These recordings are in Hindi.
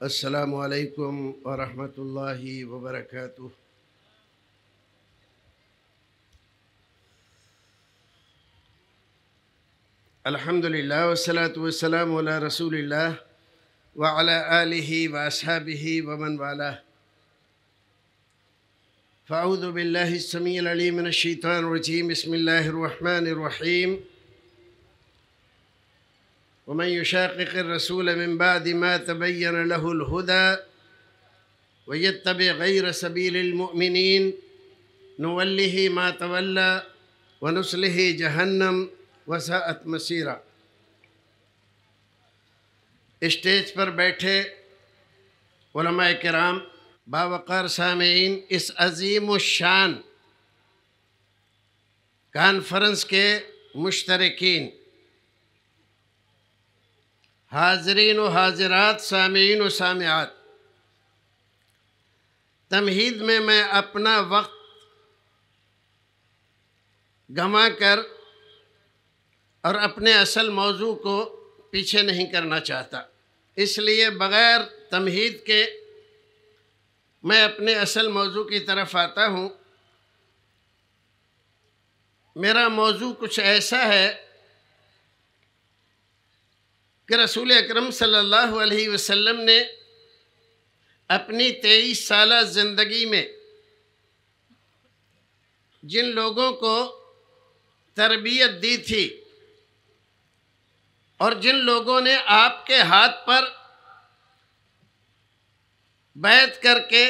السلام عليكم ورحمة الله وبركاته الحمد لله والصلاة والسلام على رسول الله وعلى آله وأصحابه ومن والاه فأعوذ بالله السميع العليم من الشيطان الرجيم بسم الله الرحمن الرحيم ومن يشاقق الرسول من بعد ما تبين له الهدى ويتبع غير سبيل المؤمنين نوله ما تولى ونسله जहन्नम वसात मसीरा स्टेज पर बैठे कराम बावक़ार सामीन इस अजीम शान कॉन्फ्रेंस के मुश्तरकिन हाजरीन व हाजरात सामीन व सामियात तमहीद में मैं अपना वक्त गमा कर और अपने असल मौजू को पीछे नहीं करना चाहता इसलिए बग़ैर तमहीद के मैं अपने असल मौजू की तरफ आता हूँ मेरा मौजू कुछ ऐसा है कि रसूल अकरम सल्लल्लाहु अलैहि वसल्लम ने अपनी तेईस साल ज़िंदगी में जिन लोगों को तरबियत दी थी और जिन लोगों ने आपके हाथ पर बैत करके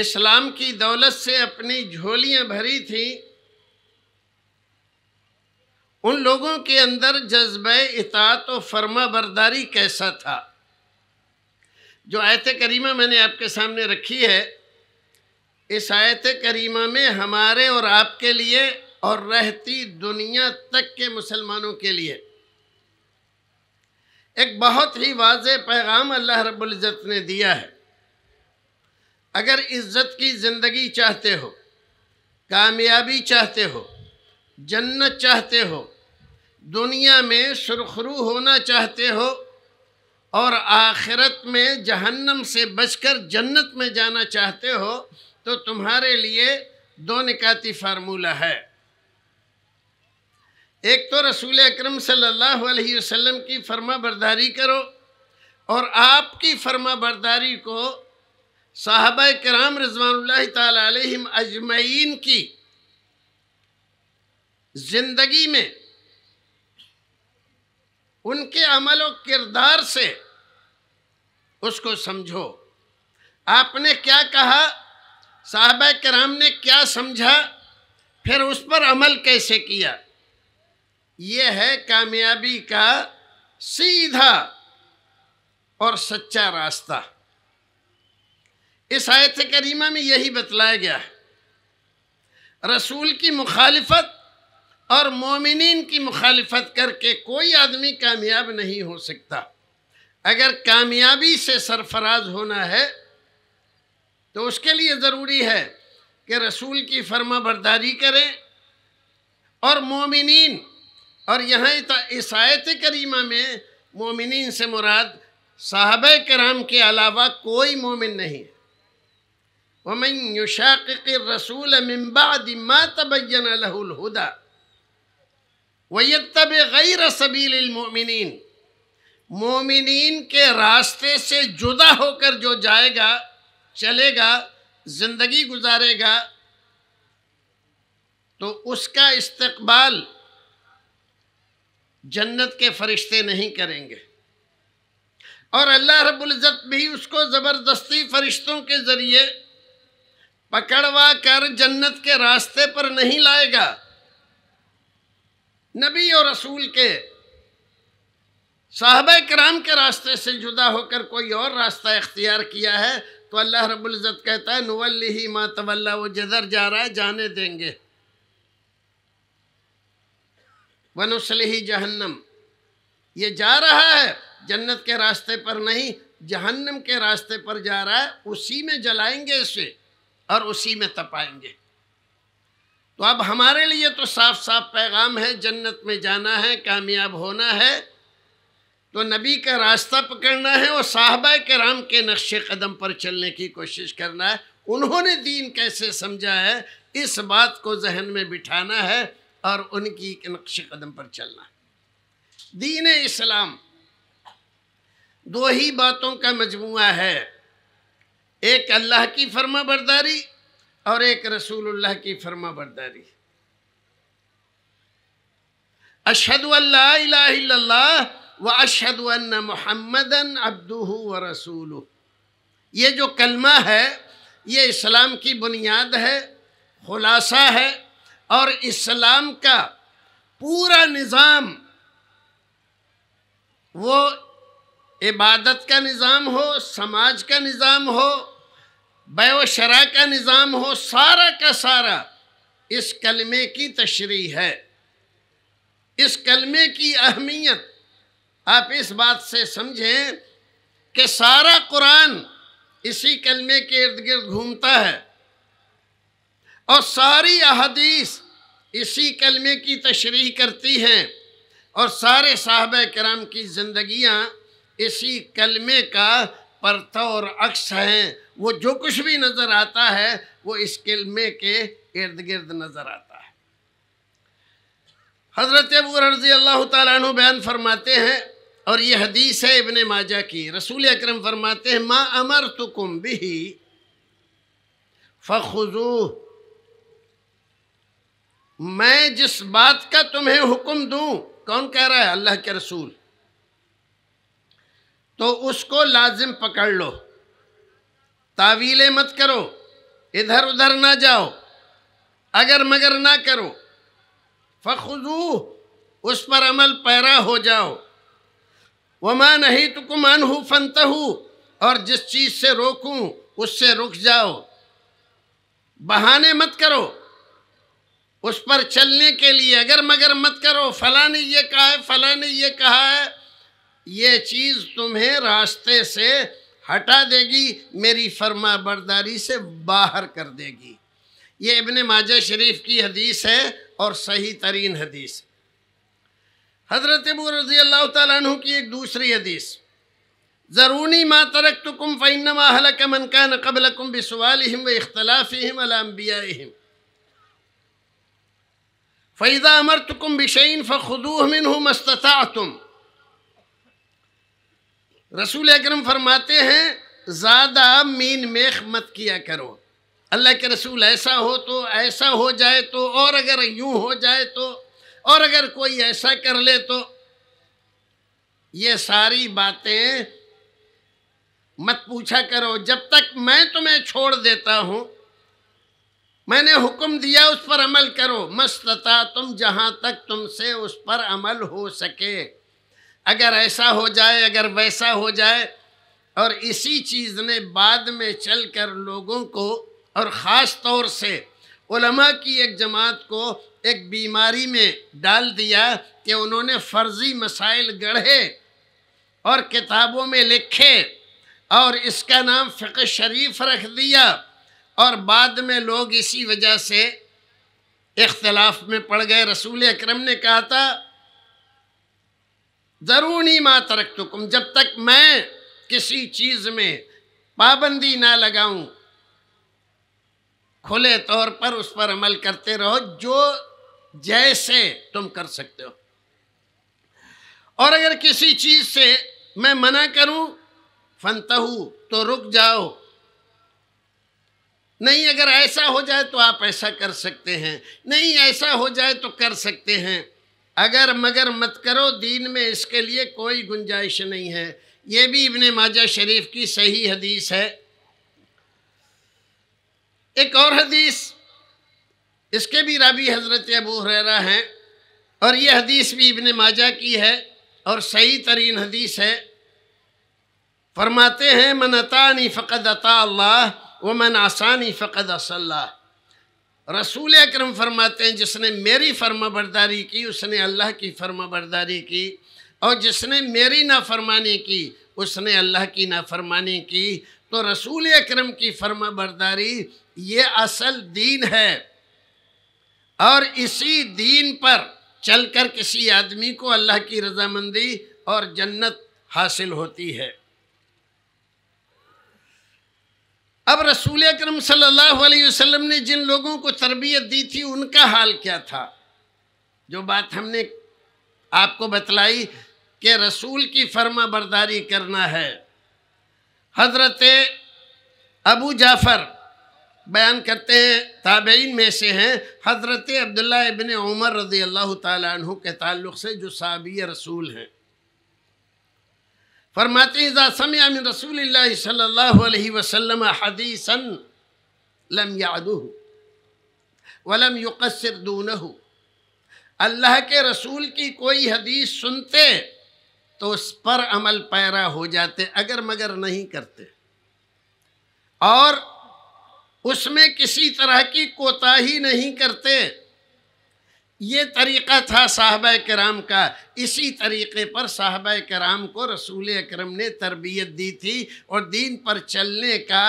इस्लाम की दौलत से अपनी झोलियां भरी थीं उन लोगों के अंदर जज्ब इतात और फर्मा बरदारी कैसा था जो आयत करीमा मैंने आपके सामने रखी है इस आयत करीमा में हमारे और आपके लिए और रहती दुनिया तक के मुसलमानों के लिए एक बहुत ही वाज पैगाम अल्लाह रबुल्ज़त ने दिया है अगर इज़्ज़त की ज़िंदगी चाहते हो कामयाबी चाहते हो जन्नत चाहते हो दुनिया में सुरखरू होना चाहते हो और आखिरत में जहन्नम से बचकर जन्नत में जाना चाहते हो तो तुम्हारे लिए दो निकाती फार्मूला है एक तो रसूल अक्रम सम की फर्मा बरदारी करो और आपकी फर्मा बरदारी को साहब कराम रजवान तम की ज़िंदगी में उनके अमल व किरदार से उसको समझो आपने क्या कहा साहब कराम ने क्या समझा फिर उस पर अमल कैसे किया ये है कामयाबी का सीधा और सच्चा रास्ता इस आयत करीमा में यही बतलाया गया है रसूल की मुखालफत और मोमिन की मुखालफत करके कोई आदमी कामयाब नहीं हो सकता अगर कामयाबी से सरफराज होना है तो उसके लिए ज़रूरी है कि रसूल की फर्मा बरदारी करें और मोमिन और यहाँ ईसायत तो करीमा में मोमिन से मुराद साहब कराम के अलावा कोई मोमिन नहीं है वमन युशाक़ रसूल मिम्बा दिमा तबैन लहुलहुदा वैतब गैर सबीलमिन मोमिन के रास्ते से जुदा होकर जो जाएगा चलेगा ज़िंदगी गुजारेगा तो उसका इस्तकबाल जन्नत के फरिश्ते नहीं करेंगे और अल्लाह रबुल्ज़त भी उसको ज़बरदस्ती फरिश्तों के ज़रिए पकड़वा कर जन्नत के रास्ते पर नहीं लाएगा नबी और रसूल के साहब कराम के रास्ते से जुदा होकर कोई और रास्ता इख्तियार किया है तो अल्लाह रबुल्ज़त कहता है नवल्ली ही मातवल्ला वो जिधर जा रहा है जाने देंगे वन ही जहन्नम ये जा रहा है जन्नत के रास्ते पर नहीं जहन्नम के रास्ते पर जा रहा है उसी में जलाएंगे इसे और उसी में तपाएंगे तो अब हमारे लिए तो साफ साफ पैगाम है जन्नत में जाना है कामयाब होना है तो नबी का रास्ता पकड़ना है और साहबा कराम के नक्श कदम पर चलने की कोशिश करना है उन्होंने दीन कैसे समझा है इस बात को जहन में बिठाना है और उनकी नक्श कदम पर चलना दीन इस्लाम दो ही बातों का मजमु है एक अल्लाह की फर्मा बरदारी और एक रसूलुल्लाह की फर्मा बरदारी अशद व अशद मोहम्मदन अब्दू व रसूल ये जो कलमा है ये इस्लाम की बुनियाद है खुलासा है और इस्लाम का पूरा निज़ाम वो इबादत का निज़ाम हो समाज का निज़ाम हो बेवशरा का निज़ाम हो सारा का सारा इस कलमे की तशरी है इस कलमे की अहमियत आप इस बात से समझें कि सारा कुरान इसी कलमे के इर्द गिर्द घूमता है और सारी अहदीस इसी कलमे की तशरी करती हैं और सारे साहब कराम की ज़िंदगियाँ इसी कलमे का परत और अक्ष है वो जो कुछ भी नज़र आता है वो इस किलमे के इर्द गिर्द नज़र आता है हज़रत अबू रजी अल्लाह तु बयान फरमाते हैं और ये हदीस है इबन माजा की रसूल अकरम फरमाते हैं माँ अमर तो कुम भी फ़खजू मैं जिस बात का तुम्हें हुक्म दूँ कौन कह रहा है अल्लाह के रसूल तो उसको लाजिम पकड़ लो तावीले मत करो इधर उधर ना जाओ अगर मगर ना करो फ़खजू उस पर अमल पैरा हो जाओ वमा नहीं तो कुमान हूँ फनत हूँ और जिस चीज़ से रोकूं उससे रुक जाओ बहाने मत करो उस पर चलने के लिए अगर मगर मत करो फला ने ये कहा है फला ने ये कहा है ये चीज़ तुम्हें रास्ते से हटा देगी मेरी फर्मा बरदारी से बाहर कर देगी ये इबन माजा शरीफ की हदीस है और सही तरीन हदीस हज़रत अबू रजी अल्लाह तु की एक दूसरी हदीस ज़रूनी मा तरक तो फ़ैनमा हलक मनका नकबल कुम बिसवाल व इख्तलाफ़िम अलाम्बियाम फ़ैज़ा अमर तो कुम बिशैन फ़ुदूह मिन मस्तता तुम रसूल अक्रम फरमाते हैं ज़्यादा मीन मेख मत किया करो अल्लाह के रसूल ऐसा हो तो ऐसा हो जाए तो और अगर यूं हो जाए तो और अगर कोई ऐसा कर ले तो ये सारी बातें मत पूछा करो जब तक मैं तुम्हें छोड़ देता हूँ मैंने हुक्म दिया उस पर अमल करो मस्तता तुम जहाँ तक तुमसे उस पर अमल हो सके अगर ऐसा हो जाए अगर वैसा हो जाए और इसी चीज़ ने बाद में चल कर लोगों को और ख़ास तौर से उलमा की एक जमात को एक बीमारी में डाल दिया कि उन्होंने फ़र्ज़ी मसाइल गढ़े और किताबों में लिखे और इसका नाम फ़िक शरीफ रख दिया और बाद में लोग इसी वजह से इख्तलाफ में पड़ गए रसूल अक्रम ने कहा था ज़रूरी माँ रख तुकुम जब तक मैं किसी चीज़ में पाबंदी ना लगाऊं खुले तौर पर उस पर अमल करते रहो जो जैसे तुम कर सकते हो और अगर किसी चीज़ से मैं मना करूं फनतहू तो रुक जाओ नहीं अगर ऐसा हो जाए तो आप ऐसा कर सकते हैं नहीं ऐसा हो जाए तो कर सकते हैं अगर मगर मत करो दीन में इसके लिए कोई गुंजाइश नहीं है ये भी इबन माजा शरीफ की सही हदीस है एक और हदीस इसके भी राबी हज़रत अबू हुररा हैं और ये हदीस भी इबन माजा की है और सही तरीन हदीस है फरमाते हैं मन अतानी फ़कद अता अल्लाह व मन आसानी फ़कद असल्ला रसूल अक्रम फरमाते हैं जिसने मेरी फर्मा बरदारी की उसने अल्लाह की फर्मा बरदारी की और जिसने मेरी नाफरमानी की उसने अल्लाह की नाफरमानी की तो रसूल अक्रम की फर्मा बरदारी ये असल दीन है और इसी दीन पर चलकर किसी आदमी को अल्लाह की रजामंदी और जन्नत हासिल होती है अब रसूल अक्रम सल्लल्लाहु ने जिन लोगों को तरबियत दी थी उनका हाल क्या था जो बात हमने आपको बतलाई कि रसूल की फर्मा बरदारी करना है हजरत अबू जाफ़र बयान करते हैं ताबेन में से हैं हजरत अब्दुल्ला इबन उमर रज़ी अल्लाह तु के ताल्लुक़ से जो साबिय रसूल हैं फरमाते समय रसूल सल्लल्लाहु अलैहि वसल्लम हदीसन लम यादू वलम युकसर दून अल्लाह के रसूल की कोई हदीस सुनते तो उस पर अमल पैरा हो जाते अगर मगर नहीं करते और उसमें किसी तरह की कोताही नहीं करते ये तरीक़ा था साहब कराम का इसी तरीक़े पर साहब कराम को रसूल अक्रम ने तरबियत दी थी और दीन पर चलने का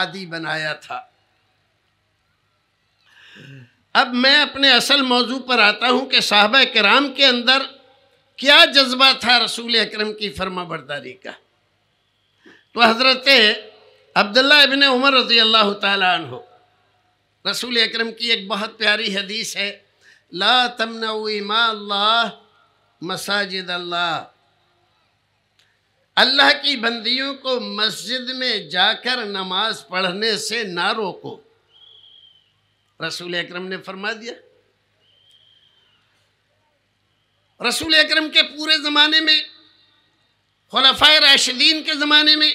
आदि बनाया था अब मैं अपने असल मौजू पर आता हूँ कि साहब कराम के अंदर क्या जज्बा था रसूल अक्रम की फर्मा बरदारी का तो हज़रत अब्दुल्ला इबन उमर रज़ी अल्लाह तसूल अक्रम की एक बहुत प्यारी हदीस है ला तमन अल्लाह मसाजिद अल्लाह अल्लाह की बंदियों को मस्जिद में जाकर नमाज पढ़ने से ना रोको रसूल अकरम ने फरमा दिया रसूल अकरम के पूरे ज़माने में खलफा राशिदीन के ज़माने में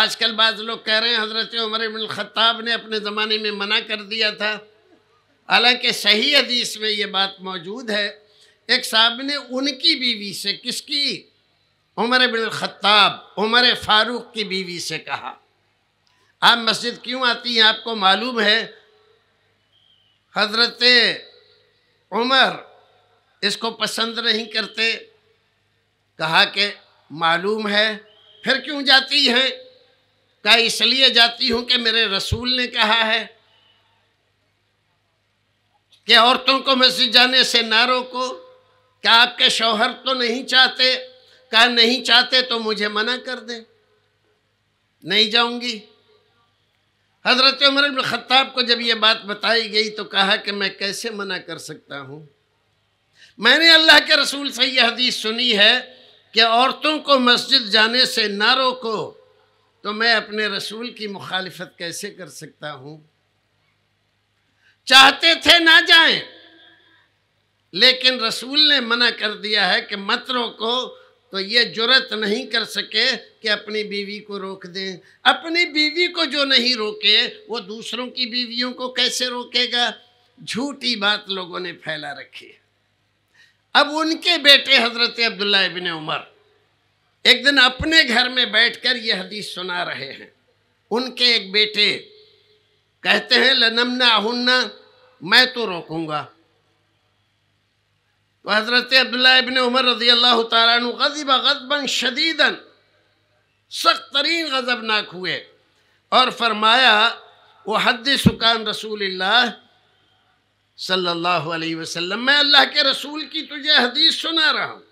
आजकल बाद लोग कह रहे हैं हज़रत उमर बिन ख़त्ताब ने अपने ज़माने में मना कर दिया था हालांकि सही हदीस में ये बात मौजूद है एक साहब ने उनकी बीवी से किसकी उमर बिन ख़त्ताब उमर फ़ारूक की बीवी से कहा आप मस्जिद क्यों आती हैं आपको मालूम है हजरत उमर इसको पसंद नहीं करते कहा कि मालूम है फिर क्यों जाती हैं कहा इसलिए जाती हूँ कि मेरे रसूल ने कहा है कि औरतों को मस्जिद जाने से ना रोको क्या आपके शौहर तो नहीं चाहते क्या नहीं चाहते तो मुझे मना कर दें नहीं जाऊंगी हज़रत उमर ख़त्ताब को जब ये बात बताई गई तो कहा कि मैं कैसे मना कर सकता हूँ मैंने अल्लाह के रसूल से यह हदीस सुनी है कि औरतों को मस्जिद जाने से ना रोको तो मैं अपने रसूल की मुखालफत कैसे कर सकता हूँ चाहते थे ना जाएं लेकिन रसूल ने मना कर दिया है कि मत रोको तो ये जरूरत नहीं कर सके कि अपनी बीवी को रोक दें अपनी बीवी को जो नहीं रोके वो दूसरों की बीवियों को कैसे रोकेगा झूठी बात लोगों ने फैला रखी है अब उनके बेटे हजरत अब्दुल्ला इबिन उमर एक दिन अपने घर में बैठकर ये हदीस सुना रहे हैं उनके एक बेटे कहते हैं लनमना हुन्ना मैं तो रोकूंगा तो हज़रत अब्दुल्ला इबन उमर रजी अल्लाह तु गज़बन शदीदन सख्त तरीन गज़बनाक हुए और फरमाया वो हद सुकान रसूल सल्लल्लाहु अलैहि वसल्लम मैं अल्लाह के रसूल की तुझे हदीस सुना रहा हूँ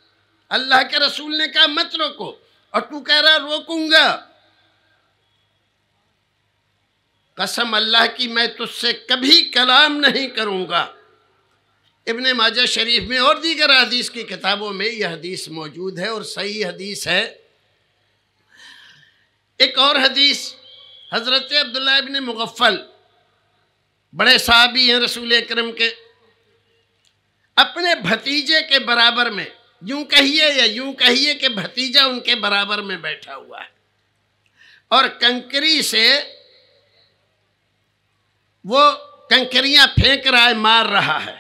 अल्लाह के रसूल ने कहा मत रोको और तू कह रहा रोकूंगा कसम अल्लाह की मैं तुझसे कभी कलाम नहीं करूँगा इबन माजा शरीफ में और दीगर हदीस की किताबों में यह हदीस मौजूद है और सही हदीस है एक और हदीस हज़रत अब्दुल्ला इबन मुगफ़ल बड़े साहबी हैं रसूल अक्रम के अपने भतीजे के बराबर में यूं कहिए या यूं कहिए कि भतीजा उनके बराबर में बैठा हुआ है और कंकरी से वो कंकरियां फेंक रहा है मार रहा है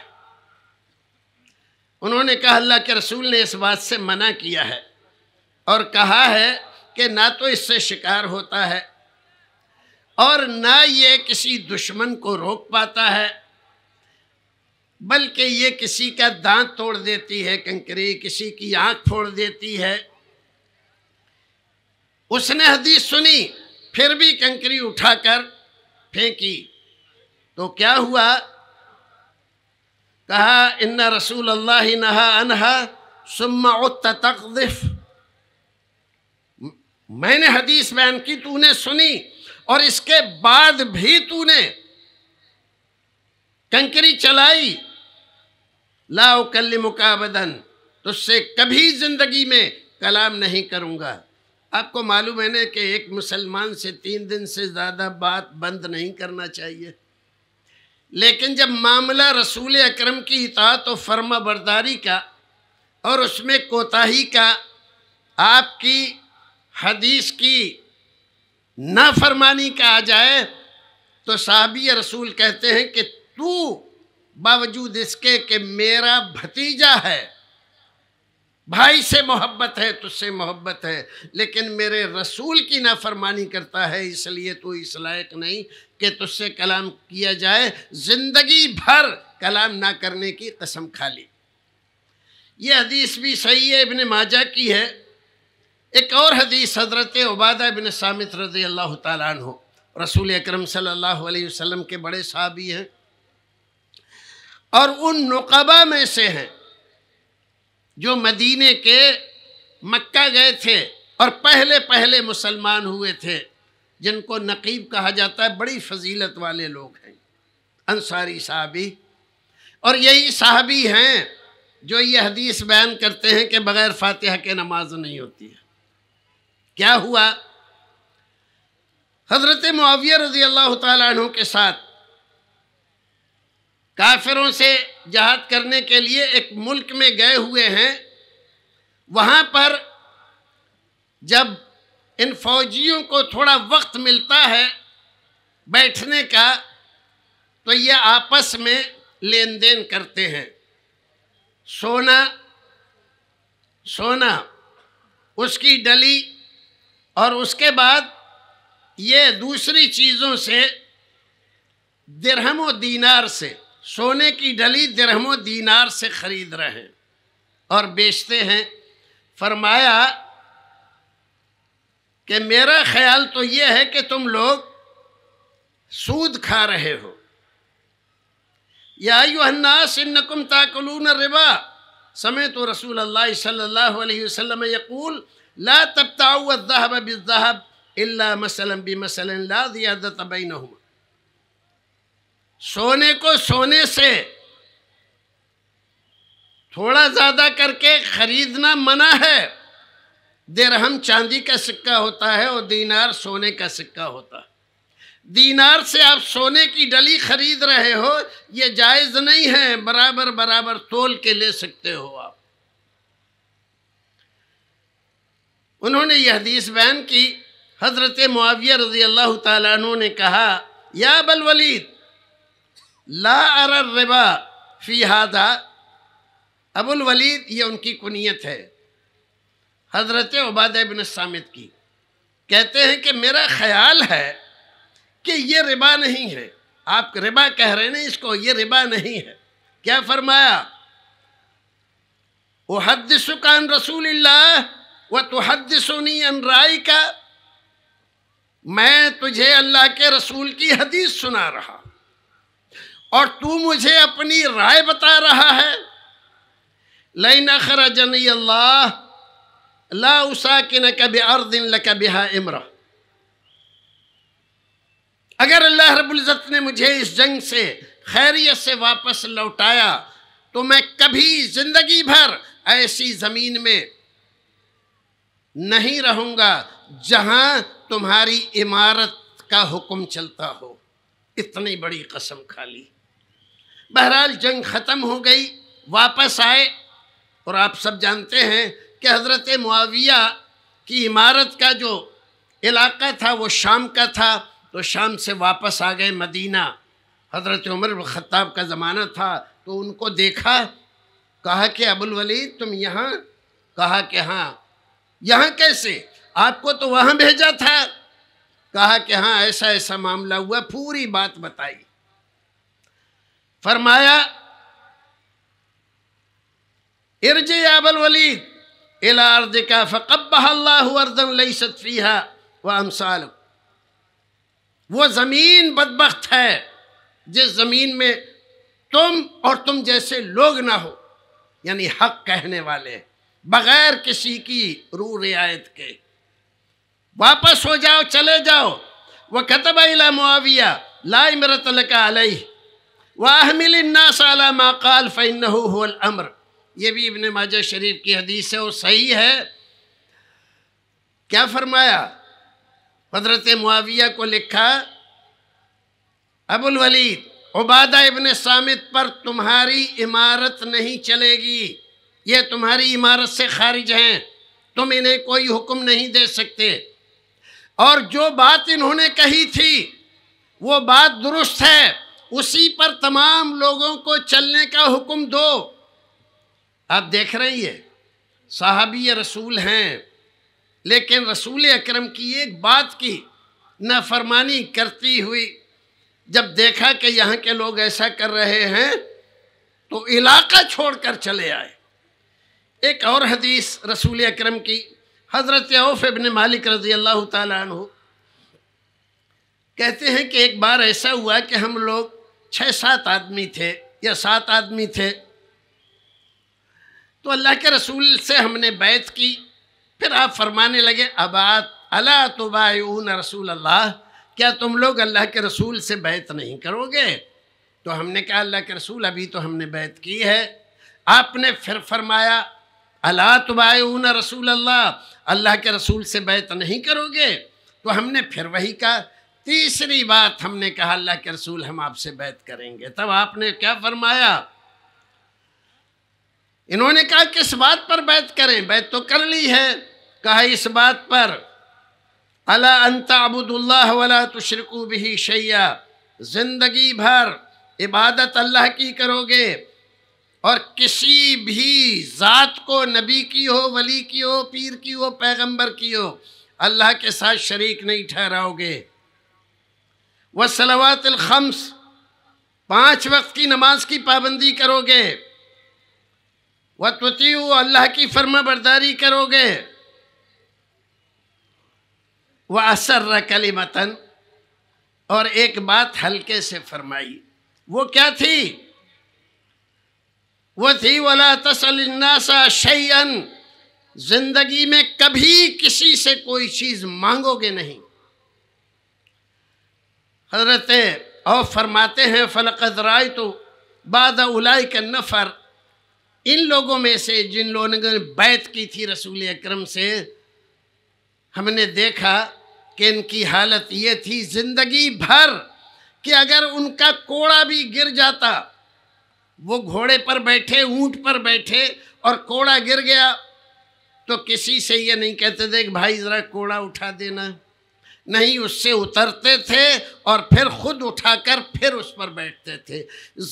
उन्होंने कहा अल्लाह के रसूल ने इस बात से मना किया है और कहा है कि ना तो इससे शिकार होता है और ना ये किसी दुश्मन को रोक पाता है बल्कि ये किसी का दांत तोड़ देती है कंकरी किसी की आंख फोड़ देती है उसने हदीस सुनी फिर भी कंकरी उठाकर फेंकी तो क्या हुआ कहा इन्ना रसूल अल्लाह नहा अनहा सुम्मा तकदिफ मैंने हदीस बयान की तूने सुनी और इसके बाद भी तूने कंकरी चलाई लाओ कल मुकाबदन तुझसे कभी ज़िंदगी में कलाम नहीं करूंगा आपको मालूम है ना कि एक मुसलमान से तीन दिन से ज़्यादा बात बंद नहीं करना चाहिए लेकिन जब मामला रसूल अकरम की इतात तो और फर्मा बरदारी का और उसमें कोताही का आपकी हदीस की नाफरमानी का आ जाए तो साहबी रसूल कहते हैं कि तू बावजूद इसके कि मेरा भतीजा है भाई से मोहब्बत है तुझसे मोहब्बत है लेकिन मेरे रसूल की नाफरमानी करता है इसलिए तू इस लायक नहीं कि तुझसे कलाम किया जाए ज़िंदगी भर कलाम ना करने की कसम खा ली ये हदीस भी सही है इबन माजा की है एक और हदीस हजरत उबादा इबन सामित रजी अल्लाह तन हो रसूल अक्रम सम के बड़े साहबी हैं और उन नकबा में से हैं जो मदीने के मक्का गए थे और पहले पहले मुसलमान हुए थे जिनको नकीब कहा जाता है बड़ी फजीलत वाले लोग हैं अंसारी साहबी और यही साहबी हैं जो ये हदीस बयान करते हैं कि बग़ैर फातिहा के नमाज नहीं होती है क्या हुआ हज़रत मुआविया रज़ी अल्लाह तु के साथ काफिरों से जहाद करने के लिए एक मुल्क में गए हुए हैं वहाँ पर जब इन फौजियों को थोड़ा वक्त मिलता है बैठने का तो ये आपस में लेन देन करते हैं सोना सोना उसकी डली और उसके बाद ये दूसरी चीज़ों से दरहमो दीनार से सोने की डली दिरहम दीनार से ख़रीद रहे हैं और बेचते हैं फरमाया कि मेरा ख्याल तो ये है कि तुम लोग सूद खा रहे हो या युहन्नास इनकुम ताकलून रिबा समय तो रसूल अल्लाह सल्लल्लाहु अलैहि वसल्लम यकूल ला तबताउहब बिजहब इल्ला मसलन बी मसलन ला दियादत बैनहुमा सोने को सोने से थोड़ा ज़्यादा करके ख़रीदना मना है देरहम चांदी का सिक्का होता है और दीनार सोने का सिक्का होता है दीनार से आप सोने की डली खरीद रहे हो ये जायज़ नहीं है बराबर बराबर तोल के ले सकते हो आप उन्होंने यह हदीस बयान की हज़रत मुआविया रजी अल्लाह तु ने कहा या बल वलीद ला अर रिबा फ़ी हादा अबुल वलीद ये उनकी कुनीत है हज़रत उबाद बिन सामित की कहते हैं कि मेरा ख्याल है कि ये रिबा नहीं है आप रिबा कह रहे हैं इसको ये रिबा नहीं है क्या फरमाया वो सुन रसूल व तहदसुनी अनराई का मैं तुझे अल्लाह के रसूल की हदीस सुना रहा और तू मुझे अपनी राय बता रहा है लई नखर जनी अल्लाह लाउसा के न कब अर्दिन लकबिहा इमरा अगर अल्लाह रबुल्ज़त ने मुझे इस जंग से खैरियत से वापस लौटाया तो मैं कभी ज़िंदगी भर ऐसी ज़मीन में नहीं रहूंगा जहां तुम्हारी इमारत का हुक्म चलता हो इतनी बड़ी कसम खा ली बहरहाल जंग ख़त्म हो गई वापस आए और आप सब जानते हैं कि हज़रत मुआविया की इमारत का जो इलाका था वो शाम का था तो शाम से वापस आ गए मदीना हज़रत उमर ख़त्ताब का ज़माना था तो उनको देखा कहा कि अबुल वलीद तुम यहाँ कहा कि हाँ यहाँ कैसे आपको तो वहाँ भेजा था कहा कि हाँ ऐसा ऐसा मामला हुआ पूरी बात बताई फरमाया इर्ज अबुल वलीद इलार्द का फ़कबल्लाजन लई सतफ़ीहा व अमसाल वो ज़मीन बदबख्त है जिस ज़मीन में तुम और तुम जैसे लोग ना हो यानी हक कहने वाले बग़ैर किसी की रू रियायत के वापस हो जाओ चले जाओ वह कतब अला मुआविया ला इमरत लका अलह वाहमिल नास अला माकाल फ़ैन अमर ये भी इबन माजा शरीफ की हदीस है और सही है क्या फरमाया हजरत मुआविया को लिखा अबुल वलीद उबादा इबन सामित पर तुम्हारी इमारत नहीं चलेगी ये तुम्हारी इमारत से खारिज हैं तुम इन्हें कोई हुक्म नहीं दे सकते और जो बात इन्होंने कही थी वो बात दुरुस्त है उसी पर तमाम लोगों को चलने का हुक्म दो आप देख रहे हैं साहबी रसूल हैं लेकिन रसूल अकरम की एक बात की नाफरमानी करती हुई जब देखा कि यहाँ के लोग ऐसा कर रहे हैं तो इलाका छोड़कर चले आए एक और हदीस रसूल अकरम की हज़रत औफ इबन मालिक रजी अल्लाह तु कहते हैं कि एक बार ऐसा हुआ कि हम लोग छः सात आदमी थे या सात आदमी थे तो अल्लाह के रसूल से हमने बैत की फिर आप फरमाने लगे अबात अला तोबाऊन रसूल अल्लाह क्या तुम लोग अल्लाह के रसूल से बैत नहीं करोगे तो हमने कहा अल्लाह के रसूल अभी तो हमने बैत की है आपने फिर फरमाया अला तुबाऊन रसूल अल्लाह अल्लाह के रसूल से बैत नहीं करोगे तो हमने फिर वही कहा तीसरी बात हमने कहा अल्लाह के रसूल हम आपसे बैत करेंगे तब आपने क्या फरमाया इन्होंने कहा किस बात पर बैत करें बैत तो कर ली है कहा इस बात पर अला अंता अबूदुल्लाह वला तुशरकू भी शैया ज़िंदगी भर इबादत अल्लाह की करोगे और किसी भी ज़ात को नबी की हो वली की हो पीर की हो पैगंबर की हो अल्लाह के साथ शरीक नहीं ठहराओगे वह सलावातलखम्स पाँच वक्त की नमाज की पाबंदी करोगे व तुती अल्लाह की फर्मा बरदारी करोगे व असर कली मतन और एक बात हल्के से फरमाई वो क्या थी वो थी वला तसलनासा शैन जिंदगी में कभी किसी से कोई चीज़ मांगोगे नहीं हजरत और फरमाते हैं फ़लकद राय तो बाद उलाई का नफ़र इन लोगों में से जिन लोगों ने बैत की थी रसूल अक्रम से हमने देखा कि इनकी हालत ये थी ज़िंदगी भर कि अगर उनका कोड़ा भी गिर जाता वो घोड़े पर बैठे ऊंट पर बैठे और कोड़ा गिर गया तो किसी से ये नहीं कहते थे कि भाई ज़रा कोड़ा उठा देना नहीं उससे उतरते थे और फिर ख़ुद उठाकर फिर उस पर बैठते थे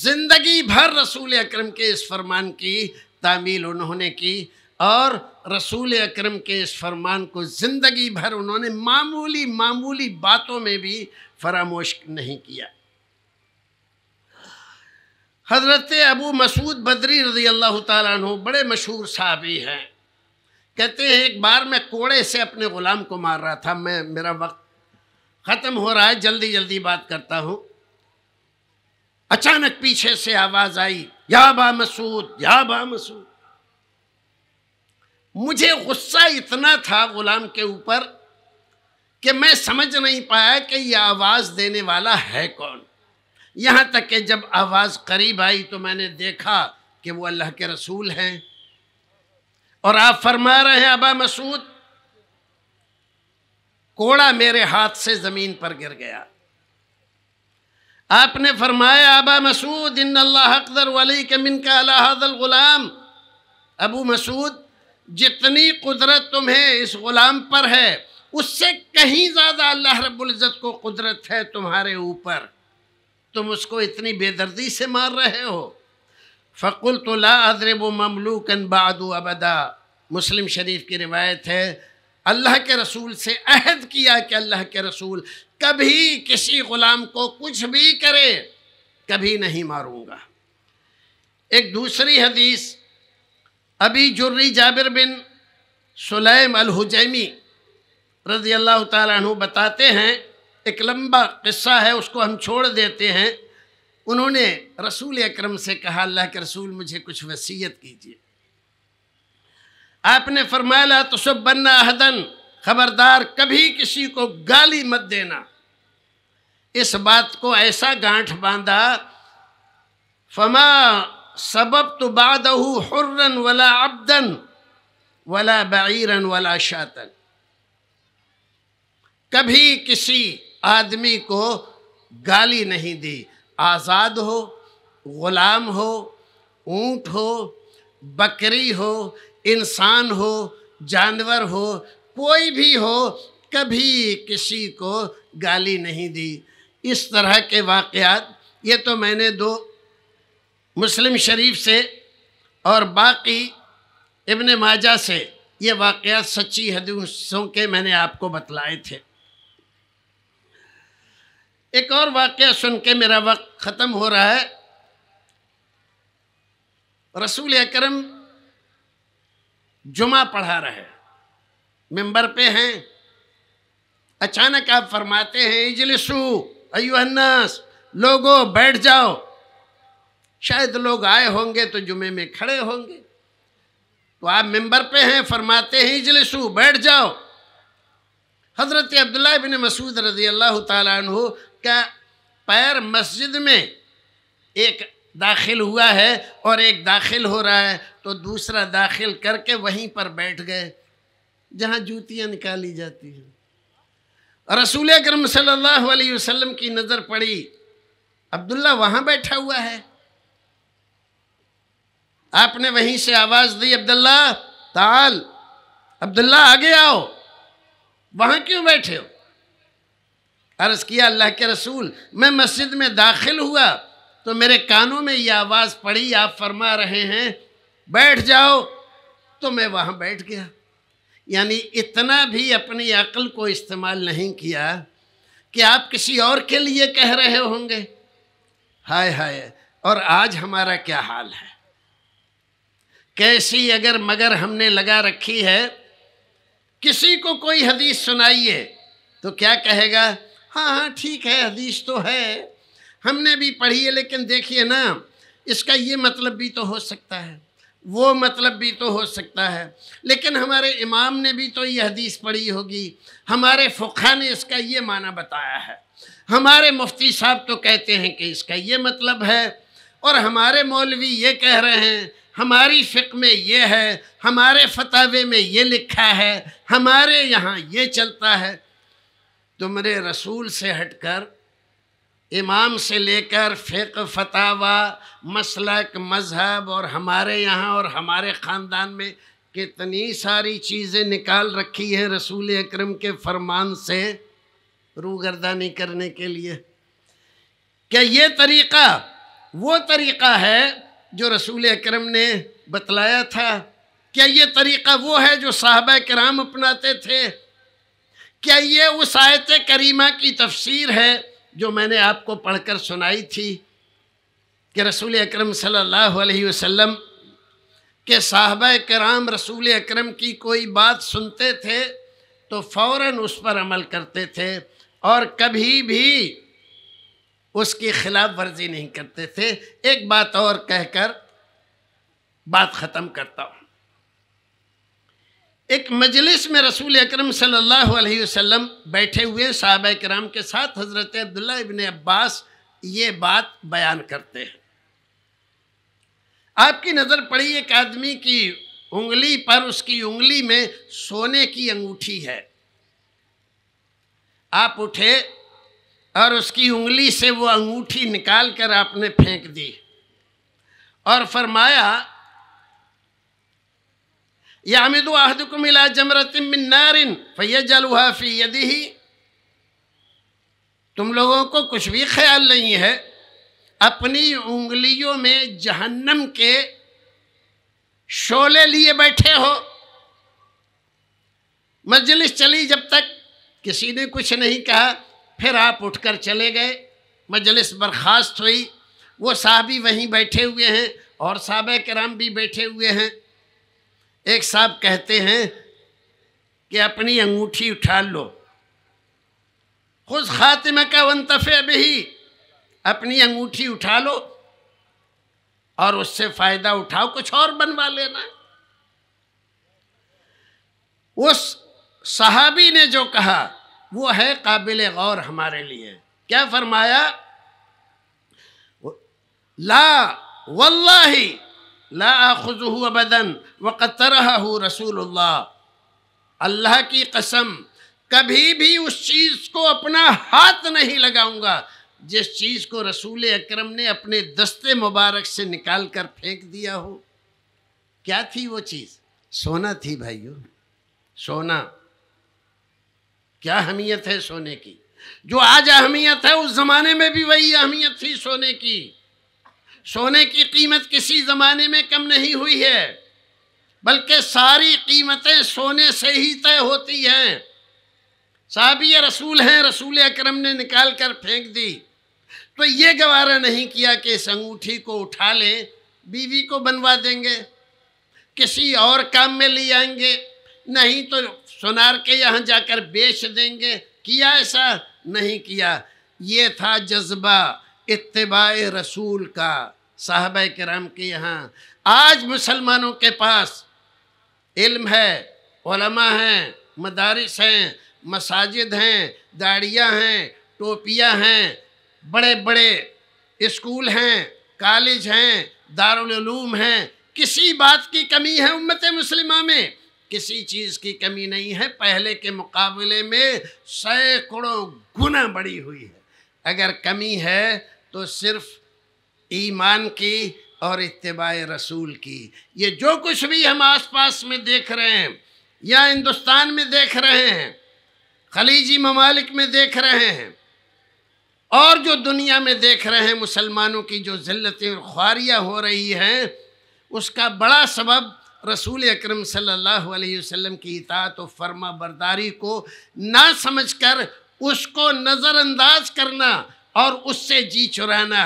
ज़िंदगी भर रसूल अकरम के इस फरमान की तामील उन्होंने की और रसूल अकरम के इस फरमान को ज़िंदगी भर उन्होंने मामूली मामूली बातों में भी फरामोश नहीं किया हज़रत अबू मसूद बदरी रजी अल्लाह तु बड़े मशहूर साहबी हैं कहते हैं एक बार मैं कोड़े से अपने ग़ुलाम को मार रहा था मैं मेरा वक्त ख़त्म हो रहा है जल्दी जल्दी बात करता हूं अचानक पीछे से आवाज़ आई या बा मसूद या बा मसूद मुझे गुस्सा इतना था ग़ुलाम के ऊपर कि मैं समझ नहीं पाया कि यह आवाज़ देने वाला है कौन यहां तक कि जब आवाज़ करीब आई तो मैंने देखा कि वो अल्लाह के रसूल हैं और आप फरमा रहे हैं अबा मसूद कोड़ा मेरे हाथ से ज़मीन पर गिर गया आपने फरमाया आबा मसूद इन अकदर वली के मिन का गुलाम अबू मसूद जितनी कुदरत तुम्हें इस ग़ुलाम पर है उससे कहीं ज़्यादा अल्लाह रब्ज़त को कुदरत है तुम्हारे ऊपर तुम उसको इतनी बेदर्दी से मार रहे हो फ़कुल तो ला अदरब ममलूकन बादू अबदा मुस्लिम शरीफ की रिवायत है अल्लाह के रसूल से अहद किया कि अल्लाह के रसूल कभी किसी ग़ुलाम को कुछ भी करे कभी नहीं मारूंगा एक दूसरी हदीस अभी जुर्री जाबिर बिन सुलैम अलहुजैमी रज़ी अल्लाह तु बताते हैं एक लंबा किस्सा है उसको हम छोड़ देते हैं उन्होंने रसूल अक्रम से कहा अल्लाह के रसूल मुझे कुछ वसीयत कीजिए आपने फरमाया तो सब बनना हदन खबरदार कभी किसी को गाली मत देना इस बात को ऐसा गांठ बांधा फमा सबब तो बादहू हुर्रन वला अब्दन वला बरन वला शातन कभी किसी आदमी को गाली नहीं दी आज़ाद हो ग़ुलाम हो ऊंट हो बकरी हो इंसान हो जानवर हो कोई भी हो कभी किसी को गाली नहीं दी इस तरह के वाक़ात ये तो मैंने दो मुस्लिम शरीफ से और बाकी इबन माजा से ये वाक़ात सच्ची हदीसों के मैंने आपको बतलाए थे एक और वाक़ सुन के मेरा वक्त ख़त्म हो रहा है रसूल अकरम जुमा पढ़ा रहे मेंबर पे हैं अचानक आप फरमाते हैं इजलिसु अयुहन्नास लोगो बैठ जाओ शायद लोग आए होंगे तो जुमे में खड़े होंगे तो आप मेंबर पे हैं फरमाते हैं इजलिसु बैठ जाओ हज़रत अब्दुल्ला बिन मसूद रजी अल्लाह तु का पैर मस्जिद में एक दाखिल हुआ है और एक दाखिल हो रहा है तो दूसरा दाखिल करके वहीं पर बैठ गए जहाँ जूतियाँ निकाली जाती हैं रसूल अक्रम सल्लल्लाहु अलैहि वसल्लम की नज़र पड़ी अब्दुल्ला वहाँ बैठा हुआ है आपने वहीं से आवाज़ दी अब्दुल्ला ताल अब्दुल्ला आगे आओ वहाँ क्यों बैठे हो अर्ज़ किया अल्लाह के रसूल मैं मस्जिद में दाखिल हुआ तो मेरे कानों में ये आवाज़ पड़ी आप फरमा रहे हैं बैठ जाओ तो मैं वहाँ बैठ गया यानी इतना भी अपनी अकल को इस्तेमाल नहीं किया कि आप किसी और के लिए कह रहे होंगे हाय हाय और आज हमारा क्या हाल है कैसी अगर मगर हमने लगा रखी है किसी को कोई हदीस सुनाइए तो क्या कहेगा हाँ हाँ ठीक है हदीस तो है हमने भी पढ़ी है लेकिन देखिए ना इसका ये मतलब भी तो हो सकता है वो मतलब भी तो हो सकता है लेकिन हमारे इमाम ने भी तो ये हदीस पढ़ी होगी हमारे फ़ुखा ने इसका ये माना बताया है हमारे मुफ्ती साहब तो कहते हैं कि इसका ये मतलब है और हमारे मौलवी ये कह रहे हैं हमारी फ़िक में ये है हमारे फतावे में ये लिखा है हमारे यहाँ ये चलता है तो मेरे रसूल से हटकर इमाम से लेकर फेक फतावा मसलक मज़हब और हमारे यहाँ और हमारे ख़ानदान में कितनी सारी चीज़ें निकाल रखी हैं रसूल अकरम के फरमान से रूगरदानी करने के लिए क्या ये तरीक़ा वो तरीक़ा है जो रसूल अकरम ने बतलाया था क्या ये तरीक़ा वो है जो साहब कराम अपनाते थे क्या ये उस आयत करीमा की तफसीर है जो मैंने आपको पढ़कर सुनाई थी कि रसूल अकरम सल्लल्लाहु अलैहि वसल्लम के साहब कराम रसूल अकरम की कोई बात सुनते थे तो फ़ौर उस पर अमल करते थे और कभी भी उसकी खिलाफ वर्जी नहीं करते थे एक बात और कहकर बात ख़त्म करता हूँ एक मजलिस में रसूल अकरम सल्लल्लाहु अलैहि वसल्लम बैठे हुए साहब कराम के साथ हज़रत अब्दुल्ला इबन अब्बास ये बात बयान करते हैं आपकी नज़र पड़ी एक आदमी की उंगली पर उसकी उंगली में सोने की अंगूठी है आप उठे और उसकी उंगली से वो अंगूठी निकाल कर आपने फेंक दी और फरमाया यामिद अहदुकुम इला जमरतिम मिन नारिन फैजलहा फी यदिही तुम लोगों को कुछ भी ख्याल नहीं है अपनी उंगलियों में जहन्नम के शोले लिए बैठे हो मजलिस चली जब तक किसी ने कुछ नहीं कहा फिर आप उठकर चले गए मजलिस बर्खास्त हुई वो साहबी वहीं बैठे हुए हैं और साहब कराम भी बैठे हुए हैं एक साहब कहते हैं कि अपनी अंगूठी उठा लो खुद खातिमे का वनतफ़े भी अपनी अंगूठी उठा लो और उससे फ़ायदा उठाओ कुछ और बनवा लेना उस सहाबी ने जो कहा वो है काबिल गौर हमारे लिए क्या फरमाया ला वल्लाही ला आखुजहू अबदन वक़तरह रसूल अल्लाह की कसम कभी भी उस चीज़ को अपना हाथ नहीं लगाऊंगा जिस चीज़ को रसूल अकरम ने अपने दस्ते मुबारक से निकाल कर फेंक दिया हो क्या थी वो चीज़ सोना थी भाइयों सोना क्या अहमियत है सोने की जो आज अहमियत है उस ज़माने में भी वही अहमियत थी सोने की सोने की कीमत किसी ज़माने में कम नहीं हुई है बल्कि सारी कीमतें सोने से ही तय होती हैं साबिय रसूल हैं रसूल अकरम ने निकाल कर फेंक दी तो ये गवारा नहीं किया कि इस अंगूठी को उठा लें बीवी को बनवा देंगे किसी और काम में ले आएंगे नहीं तो सुनार के यहाँ जाकर बेच देंगे किया ऐसा नहीं किया ये था जज्बा इतबा रसूल का साहब कराम के यहाँ आज मुसलमानों के पास इल्म है ओलमा हैं मदारस हैं मसाजिद हैं दाड़ियाँ हैं टोपियाँ हैं बड़े बड़े स्कूल हैं कॉलेज हैं दारूम हैं किसी बात की कमी है उम्मत मुसलिमा में किसी चीज़ की कमी नहीं है पहले के मुकाबले में सैकड़ों गुना बड़ी हुई है अगर कमी है तो सिर्फ ईमान की और इतबा रसूल की ये जो कुछ भी हम आसपास में देख रहे हैं या हिंदुस्तान में देख रहे हैं खलीजी ममालिक में देख रहे हैं और जो दुनिया में देख रहे हैं मुसलमानों की जो ज़िल्लतें और ख्वारियाँ हो रही हैं उसका बड़ा सबब रसूल अकरम सल्लल्लाहु अलैहि वसल्लम की इतात और फर्मा बरदारी को ना समझकर उसको नज़रअंदाज करना और उससे जी चुराना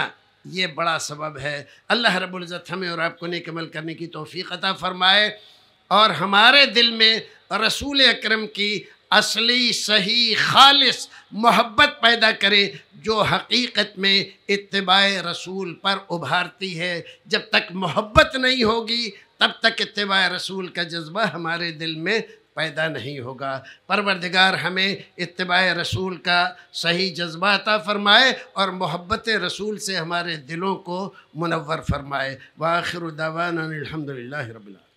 ये बड़ा सबब है अल्लाह रबुल्ज़त हमें और आपको नेक अमल करने की तोफ़ी अता फ़रमाए और हमारे दिल में रसूल अक्रम की असली सही खालिस मोहब्बत पैदा करे जो हकीकत में इतबा रसूल पर उभारती है जब तक मोहब्बत नहीं होगी तब तक इतबा रसूल का जज्बा हमारे दिल में पैदा नहीं होगा परवरदिगार हमें इतबा रसूल का सही जज्बा अता फ़रमाए और मोहब्बत रसूल से हमारे दिलों को मुनवर फरमाए वाखिर दावान अलहमदिल्ला रबिला